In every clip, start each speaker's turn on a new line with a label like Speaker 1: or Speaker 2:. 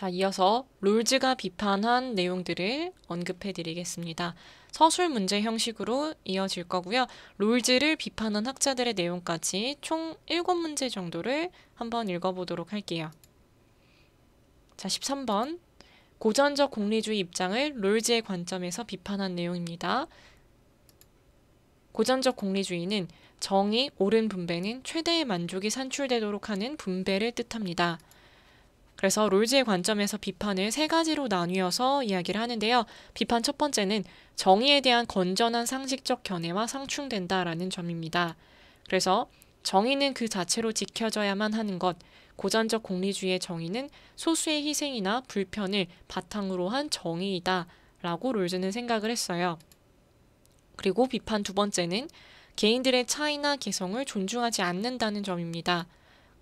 Speaker 1: 자, 이어서 롤즈가 비판한 내용들을 언급해 드리겠습니다. 서술 문제 형식으로 이어질 거고요. 롤즈를 비판한 학자들의 내용까지 총 7문제 정도를 한번 읽어보도록 할게요. 자, 13번. 고전적 공리주의 입장을 롤즈의 관점에서 비판한 내용입니다. 고전적 공리주의는 정의, 옳은 분배는 최대의 만족이 산출되도록 하는 분배를 뜻합니다. 그래서 롤즈의 관점에서 비판을 세 가지로 나뉘어서 이야기를 하는데요. 비판 첫 번째는 정의에 대한 건전한 상식적 견해와 상충된다라는 점입니다. 그래서 정의는 그 자체로 지켜져야만 하는 것, 고전적 공리주의의 정의는 소수의 희생이나 불편을 바탕으로 한 정의이다 라고 롤즈는 생각을 했어요. 그리고 비판 두 번째는 개인들의 차이나 개성을 존중하지 않는다는 점입니다.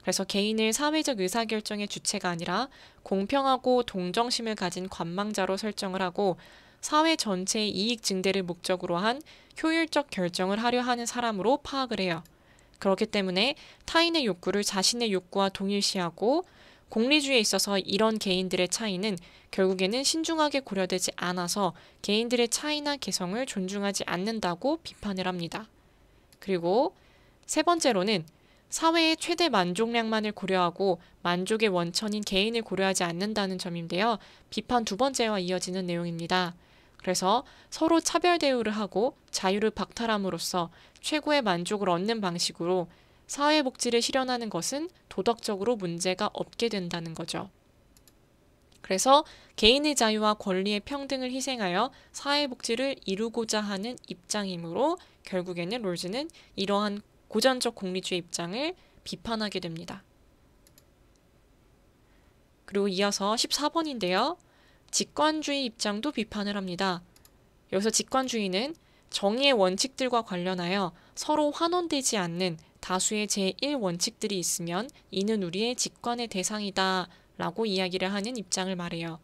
Speaker 1: 그래서 개인을 사회적 의사결정의 주체가 아니라 공평하고 동정심을 가진 관망자로 설정을 하고 사회 전체의 이익 증대를 목적으로 한 효율적 결정을 하려 하는 사람으로 파악을 해요. 그렇기 때문에 타인의 욕구를 자신의 욕구와 동일시하고 공리주의에 있어서 이런 개인들의 차이는 결국에는 신중하게 고려되지 않아서 개인들의 차이나 개성을 존중하지 않는다고 비판을 합니다. 그리고 세 번째로는 사회의 최대 만족량만을 고려하고 만족의 원천인 개인을 고려하지 않는다는 점인데요. 비판 두 번째와 이어지는 내용입니다. 그래서 서로 차별 대우를 하고 자유를 박탈함으로써 최고의 만족을 얻는 방식으로 사회복지를 실현하는 것은 도덕적으로 문제가 없게 된다는 거죠. 그래서 개인의 자유와 권리의 평등을 희생하여 사회복지를 이루고자 하는 입장이므로 결국에는 롤즈는 이러한 고전적 공리주의 입장을 비판하게 됩니다. 그리고 이어서 14번인데요. 직관주의 입장도 비판을 합니다. 여기서 직관주의는 정의의 원칙들과 관련하여 서로 환원되지 않는 다수의 제1원칙들이 있으면 이는 우리의 직관의 대상이다 라고 이야기를 하는 입장을 말해요.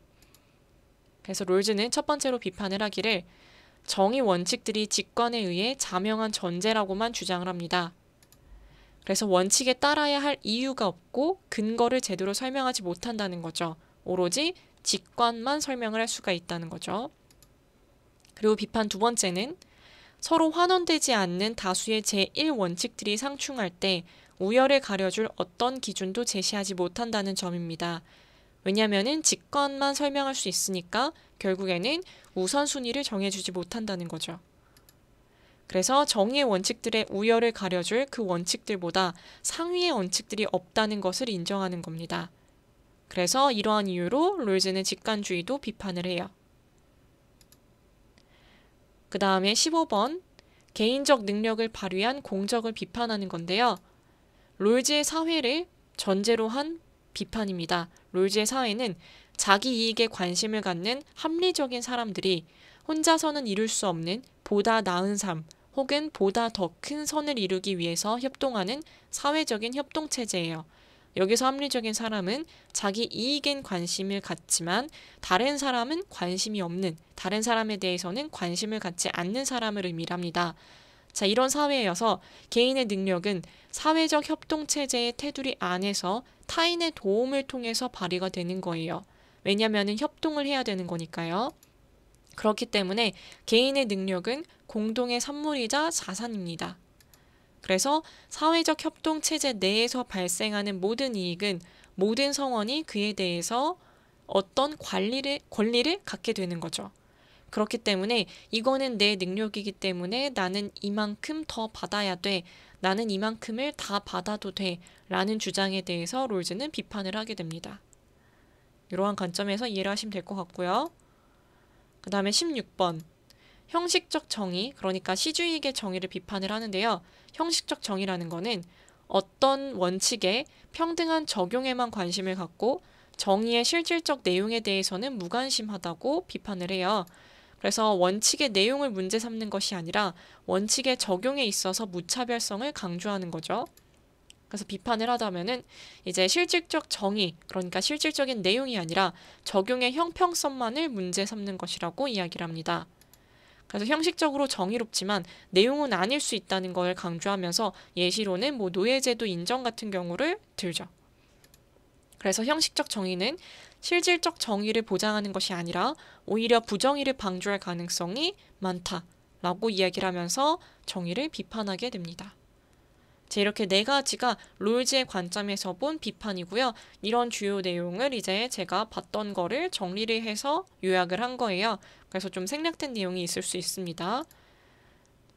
Speaker 1: 그래서 롤즈는 첫 번째로 비판을 하기를 정의 원칙들이 직관에 의해 자명한 전제라고만 주장을 합니다. 그래서 원칙에 따라야 할 이유가 없고 근거를 제대로 설명하지 못한다는 거죠. 오로지 직관만 설명을 할 수가 있다는 거죠. 그리고 비판 두 번째는 서로 환원되지 않는 다수의 제1원칙들이 상충할 때 우열을 가려줄 어떤 기준도 제시하지 못한다는 점입니다. 왜냐면은 직관만 설명할 수 있으니까 결국에는 우선순위를 정해주지 못한다는 거죠. 그래서 정의의 원칙들의 우열을 가려줄 그 원칙들보다 상위의 원칙들이 없다는 것을 인정하는 겁니다. 그래서 이러한 이유로 롤즈는 직관주의도 비판을 해요. 그 다음에 15번 개인적 능력을 발휘한 공적을 비판하는 건데요. 롤즈의 사회를 전제로 한 비판입니다. 롤즈의 사회는 자기 이익에 관심을 갖는 합리적인 사람들이 혼자서는 이룰 수 없는 보다 나은 삶 혹은 보다 더 큰 선을 이루기 위해서 협동하는 사회적인 협동체제예요. 여기서 합리적인 사람은 자기 이익엔 관심을 갖지만 다른 사람은 관심이 없는, 다른 사람에 대해서는 관심을 갖지 않는 사람을 의미합니다. 자, 이런 사회여서 개인의 능력은 사회적 협동체제의 테두리 안에서 타인의 도움을 통해서 발휘가 되는 거예요. 왜냐하면 협동을 해야 되는 거니까요. 그렇기 때문에 개인의 능력은 공동의 선물이자 자산입니다. 그래서 사회적 협동 체제 내에서 발생하는 모든 이익은 모든 성원이 그에 대해서 어떤 관리를, 권리를 갖게 되는 거죠. 그렇기 때문에 이거는 내 능력이기 때문에 나는 이만큼 더 받아야 돼. 나는 이만큼을 다 받아도 돼. 라는 주장에 대해서 롤즈는 비판을 하게 됩니다. 이러한 관점에서 이해를 하시면 될 것 같고요. 그 다음에 16번 형식적 정의, 그러니까 시주익의 정의를 비판을 하는데요. 형식적 정의라는 거는 어떤 원칙에 평등한 적용에만 관심을 갖고 정의의 실질적 내용에 대해서는 무관심하다고 비판을 해요. 그래서 원칙의 내용을 문제 삼는 것이 아니라 원칙의 적용에 있어서 무차별성을 강조하는 거죠. 그래서 비판을 하자면은 이제 실질적 정의, 그러니까 실질적인 내용이 아니라 적용의 형평성만을 문제 삼는 것이라고 이야기를 합니다. 그래서 형식적으로 정의롭지만 내용은 아닐 수 있다는 걸 강조하면서 예시로는 뭐 노예제도 인정 같은 경우를 들죠. 그래서 형식적 정의는 실질적 정의를 보장하는 것이 아니라 오히려 부정의를 방조할 가능성이 많다라고 이야기를 하면서 정의를 비판하게 됩니다. 제 이렇게 네 가지가 롤즈의 관점에서 본 비판이고요. 이런 주요 내용을 이제 제가 봤던 거를 정리를 해서 요약을 한 거예요. 그래서 좀 생략된 내용이 있을 수 있습니다.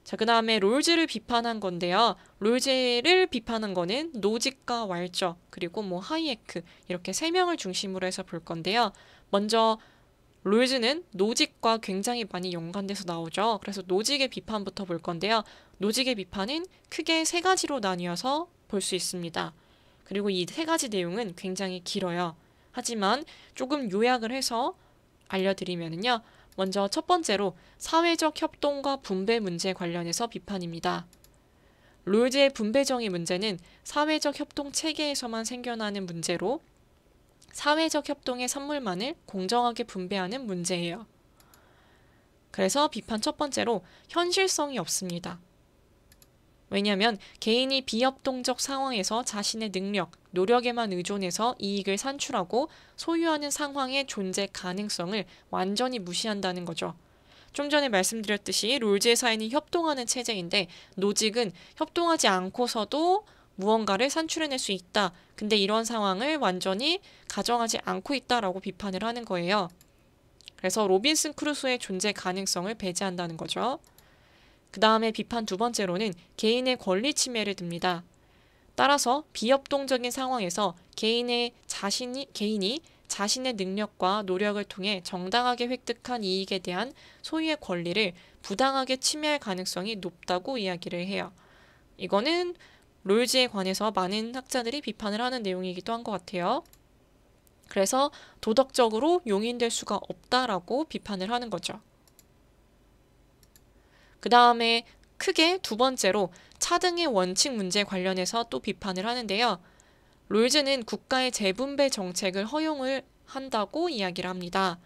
Speaker 1: 자, 그 다음에 롤즈를 비판한 건데요. 롤즈를 비판한 거는 노직과 왈적, 그리고 뭐 하이에크, 이렇게 세 명을 중심으로 해서 볼 건데요. 먼저 롤즈는 노직과 굉장히 많이 연관돼서 나오죠. 그래서 노직의 비판부터 볼 건데요. 노직의 비판은 크게 세 가지로 나뉘어서 볼 수 있습니다. 그리고 이 세 가지 내용은 굉장히 길어요. 하지만 조금 요약을 해서 알려드리면요. 먼저 첫 번째로 사회적 협동과 분배 문제 관련해서 비판입니다. 롤즈의 분배정의 문제는 사회적 협동 체계에서만 생겨나는 문제로 사회적 협동의 산물만을 공정하게 분배하는 문제예요. 그래서 비판 첫 번째로 현실성이 없습니다. 왜냐하면 개인이 비협동적 상황에서 자신의 능력, 노력에만 의존해서 이익을 산출하고 소유하는 상황의 존재 가능성을 완전히 무시한다는 거죠. 좀 전에 말씀드렸듯이 롤즈의 사회는 협동하는 체제인데 노직은 협동하지 않고서도 무언가를 산출해낼 수 있다. 근데 이런 상황을 완전히 가정하지 않고 있다라고 비판을 하는 거예요. 그래서 로빈슨 크루소의 존재 가능성을 배제한다는 거죠. 그 다음에 비판 두 번째로는 개인의 권리 침해를 듭니다. 따라서 비협동적인 상황에서 개인의 자신이 개인이 자신의 능력과 노력을 통해 정당하게 획득한 이익에 대한 소유의 권리를 부당하게 침해할 가능성이 높다고 이야기를 해요. 이거는 롤즈에 관해서 많은 학자들이 비판을 하는 내용이기도 한 것 같아요. 그래서 도덕적으로 용인될 수가 없다라고 비판을 하는 거죠. 그 다음에 크게 두 번째로 차등의 원칙 문제 관련해서 또 비판을 하는데요. 롤즈는 국가의 재분배 정책을 허용을 한다고 이야기를 합니다.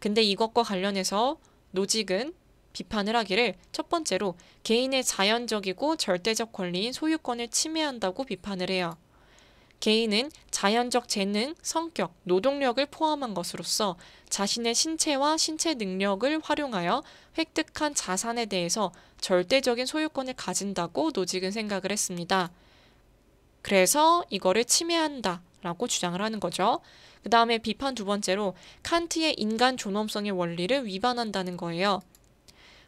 Speaker 1: 근데 이것과 관련해서 노직은 비판을 하기를 첫 번째로 개인의 자연적이고 절대적 권리인 소유권을 침해한다고 비판을 해요. 개인은 자연적 재능, 성격, 노동력을 포함한 것으로서 자신의 신체와 신체 능력을 활용하여 획득한 자산에 대해서 절대적인 소유권을 가진다고 노직은 생각을 했습니다. 그래서 이거를 침해한다 라고 주장을 하는 거죠. 그 다음에 비판 두 번째로 칸트의 인간 존엄성의 원리를 위반한다는 거예요.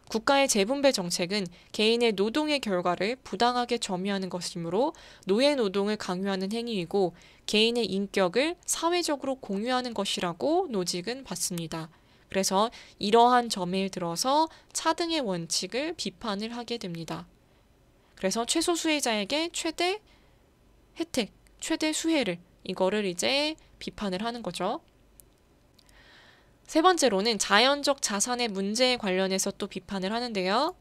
Speaker 1: 국가의 재분배 정책은 개인의 노동의 결과를 부당하게 점유하는 것이므로 노예 노동을 강요하는 행위이고 개인의 인격을 사회적으로 공유하는 것이라고 노직은 봤습니다. 그래서 이러한 점에 들어서 차등의 원칙을 비판을 하게 됩니다. 그래서 최소 수혜자에게 최대 혜택, 최대 수혜를 이거를 이제 비판을 하는 거죠. 세 번째로는 자연적 자산의 문제에 관련해서 또 비판을 하는데요.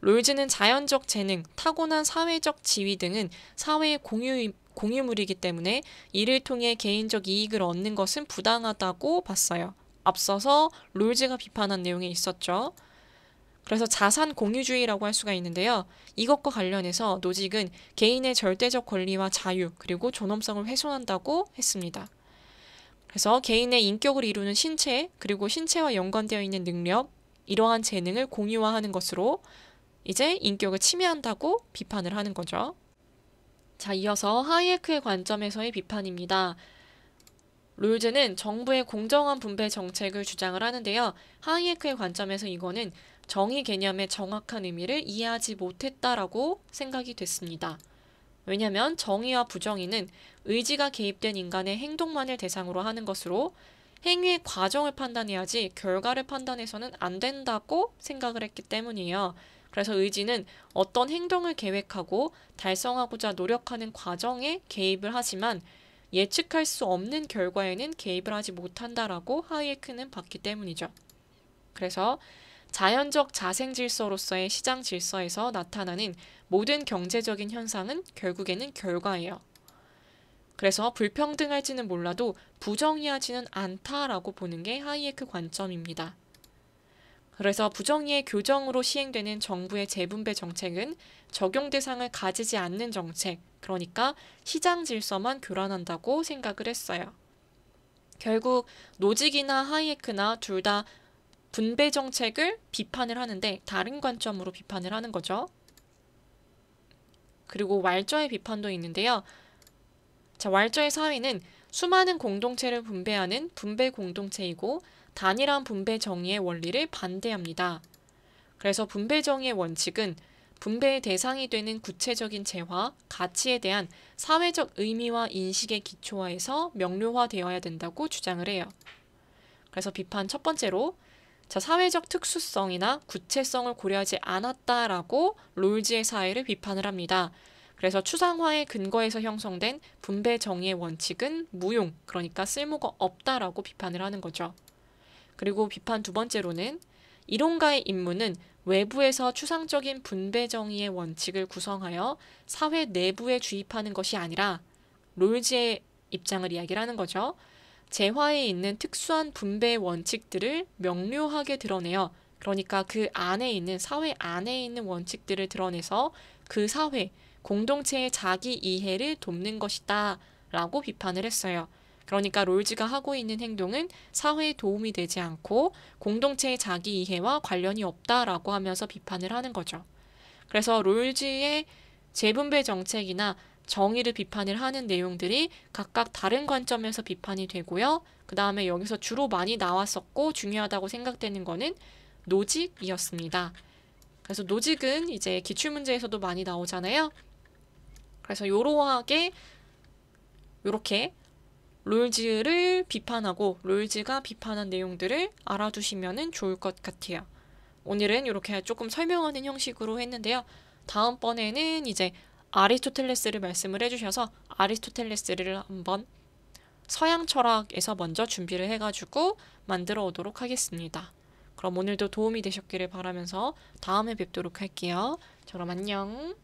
Speaker 1: 롤즈는 자연적 재능, 타고난 사회적 지위 등은 사회의 공유, 공유물이기 때문에 이를 통해 개인적 이익을 얻는 것은 부당하다고 봤어요. 앞서서 롤즈가 비판한 내용이 있었죠. 그래서 자산 공유주의라고 할 수가 있는데요. 이것과 관련해서 노직은 개인의 절대적 권리와 자유 그리고 존엄성을 훼손한다고 했습니다. 그래서 개인의 인격을 이루는 신체 그리고 신체와 연관되어 있는 능력 이러한 재능을 공유화하는 것으로 이제 인격을 침해한다고 비판을 하는 거죠. 자, 이어서 하이에크의 관점에서의 비판입니다. 롤즈는 정부의 공정한 분배 정책을 주장을 하는데요. 하이에크의 관점에서 이거는 정의 개념의 정확한 의미를 이해하지 못했다라고 생각이 됐습니다. 왜냐하면 정의와 부정의는 의지가 개입된 인간의 행동만을 대상으로 하는 것으로 행위의 과정을 판단해야지 결과를 판단해서는 안 된다고 생각을 했기 때문이에요. 그래서 의지는 어떤 행동을 계획하고 달성하고자 노력하는 과정에 개입을 하지만 예측할 수 없는 결과에는 개입을 하지 못한다라고 하이에크는 봤기 때문이죠. 그래서 자연적 자생 질서로서의 시장 질서에서 나타나는 모든 경제적인 현상은 결국에는 결과예요. 그래서 불평등할지는 몰라도 부정이하지는 않다라고 보는 게 하이에크 관점입니다. 그래서 부정의의 교정으로 시행되는 정부의 재분배 정책은 적용 대상을 가지지 않는 정책, 그러니까 시장 질서만 교란한다고 생각을 했어요. 결국 노직이나 하이에크나 둘다 분배 정책을 비판을 하는데 다른 관점으로 비판을 하는 거죠. 그리고 왈저의 비판도 있는데요. 자, 왈저의 사회는 수많은 공동체를 분배하는 분배 공동체이고 단일한 분배 정의의 원리를 반대합니다. 그래서 분배 정의의 원칙은 분배의 대상이 되는 구체적인 재화, 가치에 대한 사회적 의미와 인식의 기초화에서 명료화되어야 된다고 주장을 해요. 그래서 비판 첫 번째로 자, 사회적 특수성이나 구체성을 고려하지 않았다라고 롤즈의 사회를 비판을 합니다. 그래서 추상화의 근거에서 형성된 분배 정의의 원칙은 무용, 그러니까 쓸모가 없다라고 비판을 하는 거죠. 그리고 비판 두 번째로는 이론가의 임무는 외부에서 추상적인 분배 정의의 원칙을 구성하여 사회 내부에 주입하는 것이 아니라 롤즈의 입장을 이야기를 하는 거죠. 재화에 있는 특수한 분배 원칙들을 명료하게 드러내어 그러니까 그 안에 있는 사회 안에 있는 원칙들을 드러내서 그 사회 공동체의 자기 이해를 돕는 것이다 라고 비판을 했어요. 그러니까 롤즈가 하고 있는 행동은 사회에 도움이 되지 않고 공동체의 자기 이해와 관련이 없다라고 하면서 비판을 하는 거죠. 그래서 롤즈의 재분배 정책이나 정의를 비판을 하는 내용들이 각각 다른 관점에서 비판이 되고요. 그 다음에 여기서 주로 많이 나왔었고 중요하다고 생각되는 거는 노직이었습니다. 그래서 노직은 이제 기출문제에서도 많이 나오잖아요. 그래서 요러하게 요렇게 롤즈를 비판하고 롤즈가 비판한 내용들을 알아두시면 좋을 것 같아요. 오늘은 이렇게 조금 설명하는 형식으로 했는데요. 다음번에는 이제 아리스토텔레스를 말씀을 해주셔서 아리스토텔레스를 한번 서양 철학에서 먼저 준비를 해가지고 만들어 오도록 하겠습니다. 그럼 오늘도 도움이 되셨기를 바라면서 다음에 뵙도록 할게요. 저럼 안녕.